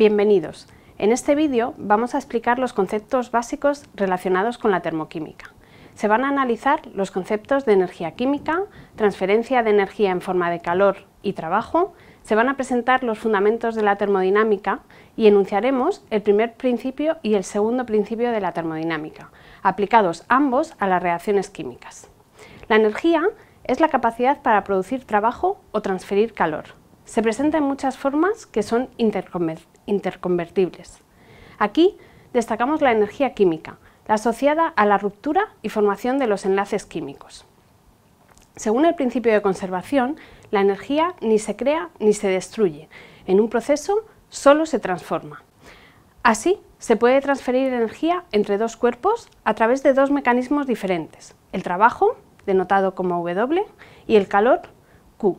Bienvenidos. En este vídeo vamos a explicar los conceptos básicos relacionados con la termoquímica. Se van a analizar los conceptos de energía química, transferencia de energía en forma de calor y trabajo, se van a presentar los fundamentos de la termodinámica y enunciaremos el primer principio y el segundo principio de la termodinámica, aplicados ambos a las reacciones químicas. La energía es la capacidad para producir trabajo o transferir calor. Se presenta en muchas formas que son interconvertibles interconvertibles. Aquí destacamos la energía química, la asociada a la ruptura y formación de los enlaces químicos. Según el principio de conservación, la energía ni se crea ni se destruye, en un proceso solo se transforma. Así, se puede transferir energía entre dos cuerpos a través de dos mecanismos diferentes, el trabajo, denotado como W, y el calor, Q,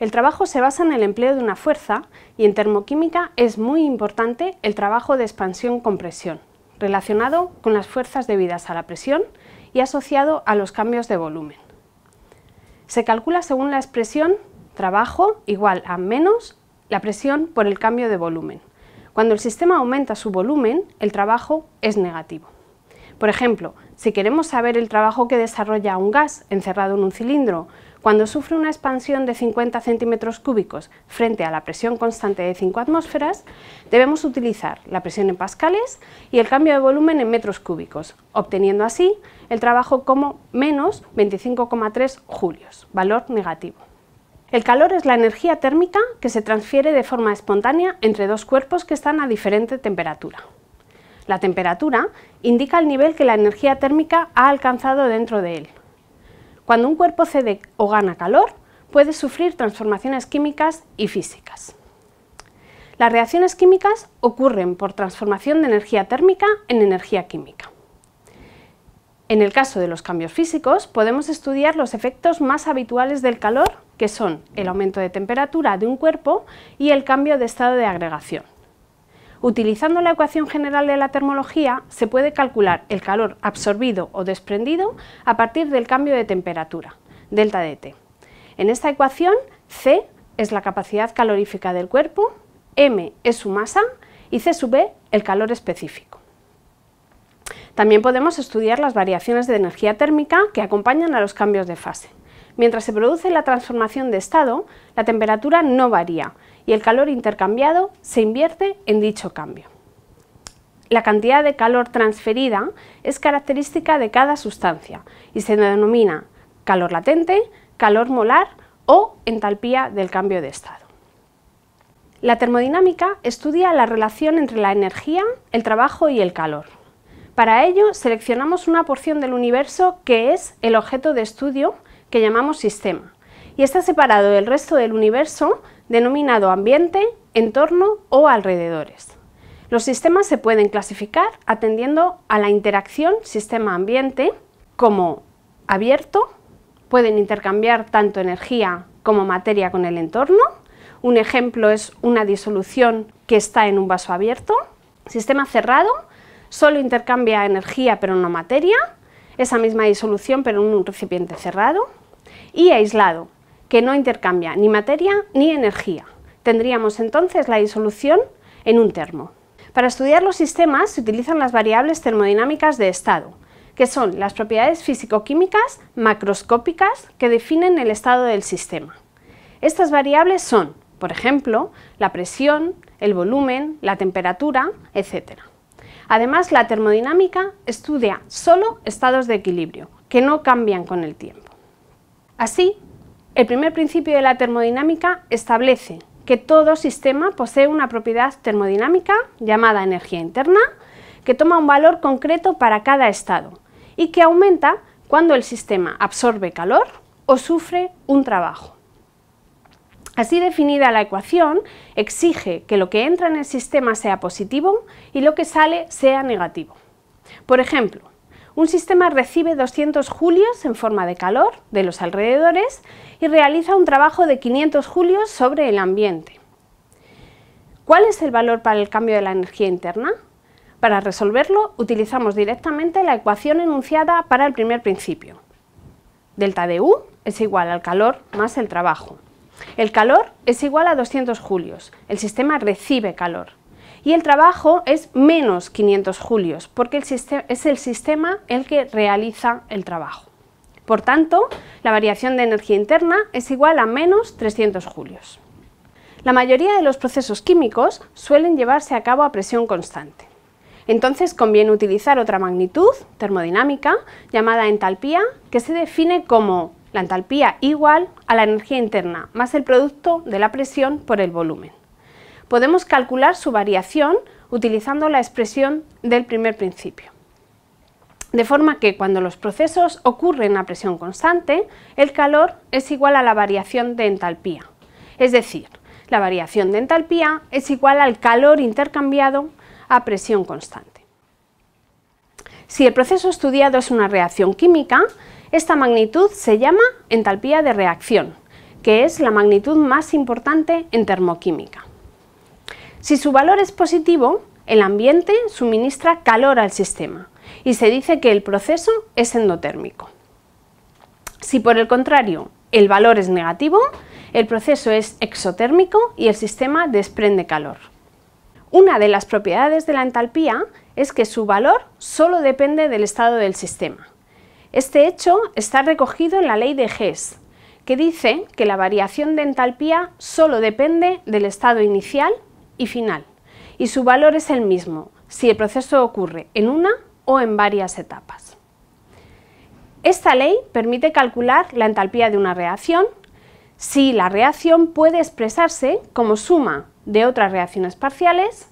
el trabajo se basa en el empleo de una fuerza y en termoquímica es muy importante el trabajo de expansión-compresión, relacionado con las fuerzas debidas a la presión y asociado a los cambios de volumen. Se calcula según la expresión trabajo igual a menos la presión por el cambio de volumen. Cuando el sistema aumenta su volumen, el trabajo es negativo. Por ejemplo, si queremos saber el trabajo que desarrolla un gas encerrado en un cilindro cuando sufre una expansión de 50 centímetros cúbicos frente a la presión constante de 5 atmósferas, debemos utilizar la presión en pascales y el cambio de volumen en metros cúbicos, obteniendo así el trabajo como menos 25,3 julios, valor negativo. El calor es la energía térmica que se transfiere de forma espontánea entre dos cuerpos que están a diferente temperatura. La temperatura indica el nivel que la energía térmica ha alcanzado dentro de él, cuando un cuerpo cede o gana calor, puede sufrir transformaciones químicas y físicas. Las reacciones químicas ocurren por transformación de energía térmica en energía química. En el caso de los cambios físicos, podemos estudiar los efectos más habituales del calor, que son el aumento de temperatura de un cuerpo y el cambio de estado de agregación. Utilizando la ecuación general de la termología, se puede calcular el calor absorbido o desprendido a partir del cambio de temperatura, delta de T. En esta ecuación, C es la capacidad calorífica del cuerpo, M es su masa y C sub B e, el calor específico. También podemos estudiar las variaciones de energía térmica que acompañan a los cambios de fase. Mientras se produce la transformación de estado, la temperatura no varía y el calor intercambiado se invierte en dicho cambio. La cantidad de calor transferida es característica de cada sustancia y se denomina calor latente, calor molar o entalpía del cambio de estado. La termodinámica estudia la relación entre la energía, el trabajo y el calor. Para ello, seleccionamos una porción del universo que es el objeto de estudio que llamamos sistema y está separado del resto del universo denominado ambiente, entorno o alrededores. Los sistemas se pueden clasificar atendiendo a la interacción sistema-ambiente como abierto, pueden intercambiar tanto energía como materia con el entorno. Un ejemplo es una disolución que está en un vaso abierto. Sistema cerrado, solo intercambia energía pero no materia. Esa misma disolución pero en un recipiente cerrado y aislado, que no intercambia ni materia ni energía. Tendríamos entonces la disolución en un termo. Para estudiar los sistemas se utilizan las variables termodinámicas de estado, que son las propiedades físico-químicas macroscópicas que definen el estado del sistema. Estas variables son, por ejemplo, la presión, el volumen, la temperatura, etc. Además, la termodinámica estudia solo estados de equilibrio, que no cambian con el tiempo. Así, el primer principio de la termodinámica establece que todo sistema posee una propiedad termodinámica llamada energía interna, que toma un valor concreto para cada estado y que aumenta cuando el sistema absorbe calor o sufre un trabajo. Así definida la ecuación, exige que lo que entra en el sistema sea positivo y lo que sale sea negativo. Por ejemplo, un sistema recibe 200 julios en forma de calor de los alrededores y realiza un trabajo de 500 julios sobre el ambiente. ¿Cuál es el valor para el cambio de la energía interna? Para resolverlo utilizamos directamente la ecuación enunciada para el primer principio. Delta de U es igual al calor más el trabajo. El calor es igual a 200 julios. El sistema recibe calor y el trabajo es menos 500 julios, porque es el sistema el que realiza el trabajo. Por tanto, la variación de energía interna es igual a menos 300 julios. La mayoría de los procesos químicos suelen llevarse a cabo a presión constante. Entonces conviene utilizar otra magnitud termodinámica llamada entalpía, que se define como la entalpía igual a la energía interna más el producto de la presión por el volumen podemos calcular su variación utilizando la expresión del primer principio. De forma que cuando los procesos ocurren a presión constante, el calor es igual a la variación de entalpía. Es decir, la variación de entalpía es igual al calor intercambiado a presión constante. Si el proceso estudiado es una reacción química, esta magnitud se llama entalpía de reacción, que es la magnitud más importante en termoquímica. Si su valor es positivo, el ambiente suministra calor al sistema y se dice que el proceso es endotérmico. Si por el contrario el valor es negativo, el proceso es exotérmico y el sistema desprende calor. Una de las propiedades de la entalpía es que su valor solo depende del estado del sistema. Este hecho está recogido en la ley de Hess, que dice que la variación de entalpía solo depende del estado inicial y final, y su valor es el mismo si el proceso ocurre en una o en varias etapas. Esta ley permite calcular la entalpía de una reacción si la reacción puede expresarse como suma de otras reacciones parciales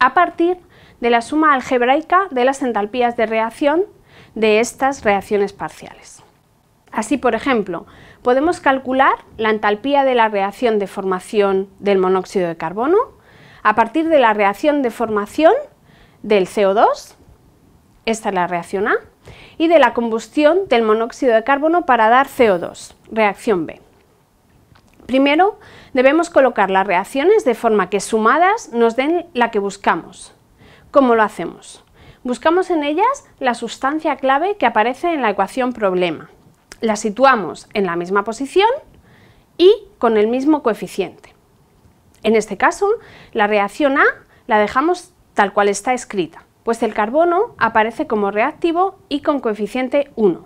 a partir de la suma algebraica de las entalpías de reacción de estas reacciones parciales. Así, por ejemplo, podemos calcular la entalpía de la reacción de formación del monóxido de carbono a partir de la reacción de formación del CO2, esta es la reacción A, y de la combustión del monóxido de carbono para dar CO2, reacción B. Primero, debemos colocar las reacciones de forma que sumadas nos den la que buscamos. ¿Cómo lo hacemos? Buscamos en ellas la sustancia clave que aparece en la ecuación problema. La situamos en la misma posición y con el mismo coeficiente. En este caso, la reacción A la dejamos tal cual está escrita, pues el carbono aparece como reactivo y con coeficiente 1.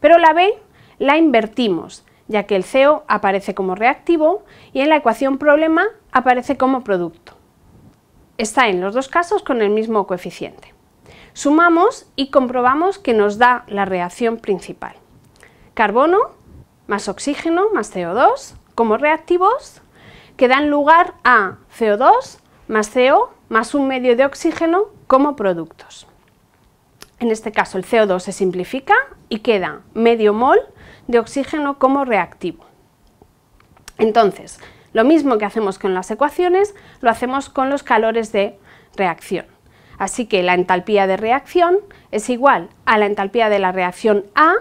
Pero la B la invertimos, ya que el CO aparece como reactivo y en la ecuación problema aparece como producto. Está en los dos casos con el mismo coeficiente. Sumamos y comprobamos que nos da la reacción principal. Carbono más oxígeno más CO2 como reactivos que dan lugar a CO2 más CO más un medio de oxígeno como productos. En este caso el CO2 se simplifica y queda medio mol de oxígeno como reactivo. Entonces, lo mismo que hacemos con las ecuaciones, lo hacemos con los calores de reacción. Así que la entalpía de reacción es igual a la entalpía de la reacción A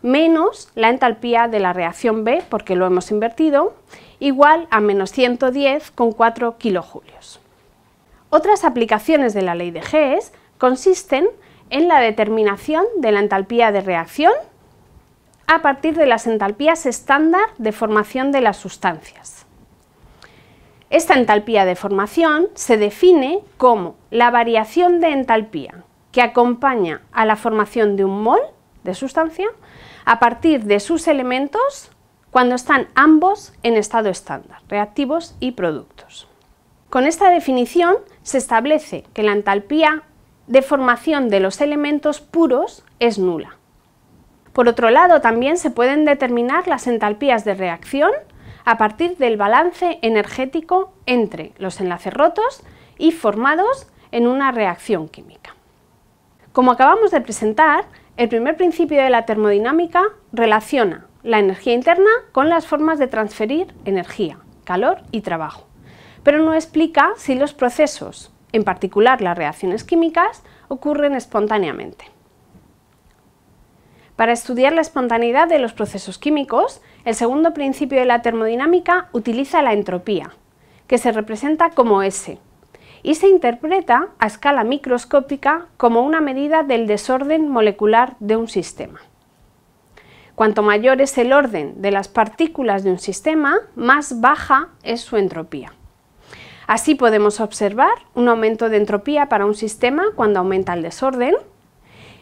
menos la entalpía de la reacción B, porque lo hemos invertido, igual a menos 110,4 kilojulios. Otras aplicaciones de la ley de Gs e consisten en la determinación de la entalpía de reacción a partir de las entalpías estándar de formación de las sustancias. Esta entalpía de formación se define como la variación de entalpía que acompaña a la formación de un mol de sustancia a partir de sus elementos cuando están ambos en estado estándar, reactivos y productos. Con esta definición se establece que la entalpía de formación de los elementos puros es nula. Por otro lado, también se pueden determinar las entalpías de reacción a partir del balance energético entre los enlaces rotos y formados en una reacción química. Como acabamos de presentar, el primer principio de la termodinámica relaciona la energía interna con las formas de transferir energía, calor y trabajo, pero no explica si los procesos, en particular las reacciones químicas, ocurren espontáneamente. Para estudiar la espontaneidad de los procesos químicos, el segundo principio de la termodinámica utiliza la entropía, que se representa como S, y se interpreta a escala microscópica como una medida del desorden molecular de un sistema. Cuanto mayor es el orden de las partículas de un sistema, más baja es su entropía. Así podemos observar un aumento de entropía para un sistema cuando aumenta el desorden.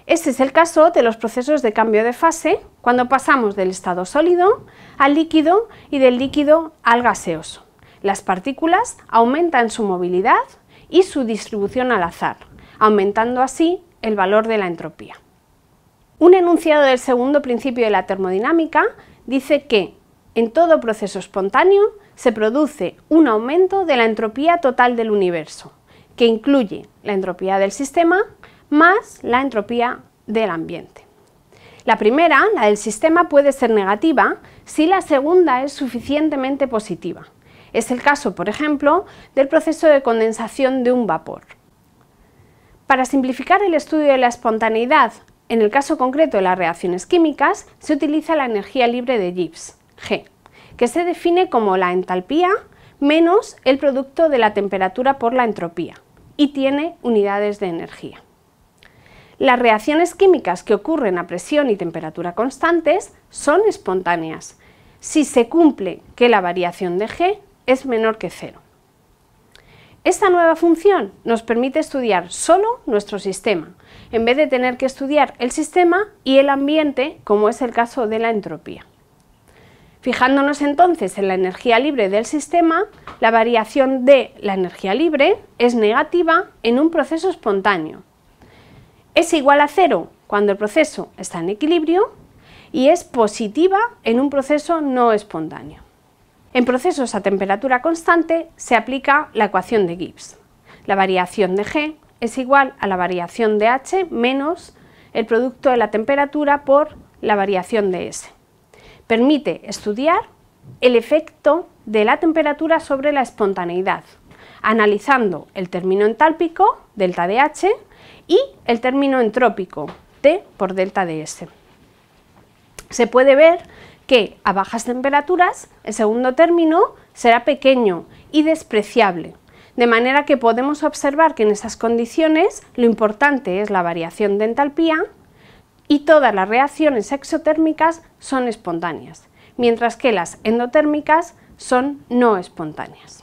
Este es el caso de los procesos de cambio de fase, cuando pasamos del estado sólido al líquido y del líquido al gaseoso. Las partículas aumentan su movilidad y su distribución al azar, aumentando así el valor de la entropía. Un enunciado del segundo principio de la termodinámica dice que en todo proceso espontáneo se produce un aumento de la entropía total del universo, que incluye la entropía del sistema más la entropía del ambiente. La primera, la del sistema, puede ser negativa si la segunda es suficientemente positiva. Es el caso, por ejemplo, del proceso de condensación de un vapor. Para simplificar el estudio de la espontaneidad en el caso concreto de las reacciones químicas, se utiliza la energía libre de Gibbs, G, que se define como la entalpía menos el producto de la temperatura por la entropía, y tiene unidades de energía. Las reacciones químicas que ocurren a presión y temperatura constantes son espontáneas, si se cumple que la variación de G es menor que cero. Esta nueva función nos permite estudiar solo nuestro sistema, en vez de tener que estudiar el sistema y el ambiente, como es el caso de la entropía. Fijándonos entonces en la energía libre del sistema, la variación de la energía libre es negativa en un proceso espontáneo. Es igual a cero cuando el proceso está en equilibrio y es positiva en un proceso no espontáneo. En procesos a temperatura constante se aplica la ecuación de Gibbs. La variación de G es igual a la variación de H menos el producto de la temperatura por la variación de S. Permite estudiar el efecto de la temperatura sobre la espontaneidad, analizando el término entálpico, delta de H, y el término entrópico, T por delta de S. Se puede ver que a bajas temperaturas, el segundo término será pequeño y despreciable. De manera que podemos observar que en esas condiciones lo importante es la variación de entalpía y todas las reacciones exotérmicas son espontáneas, mientras que las endotérmicas son no espontáneas.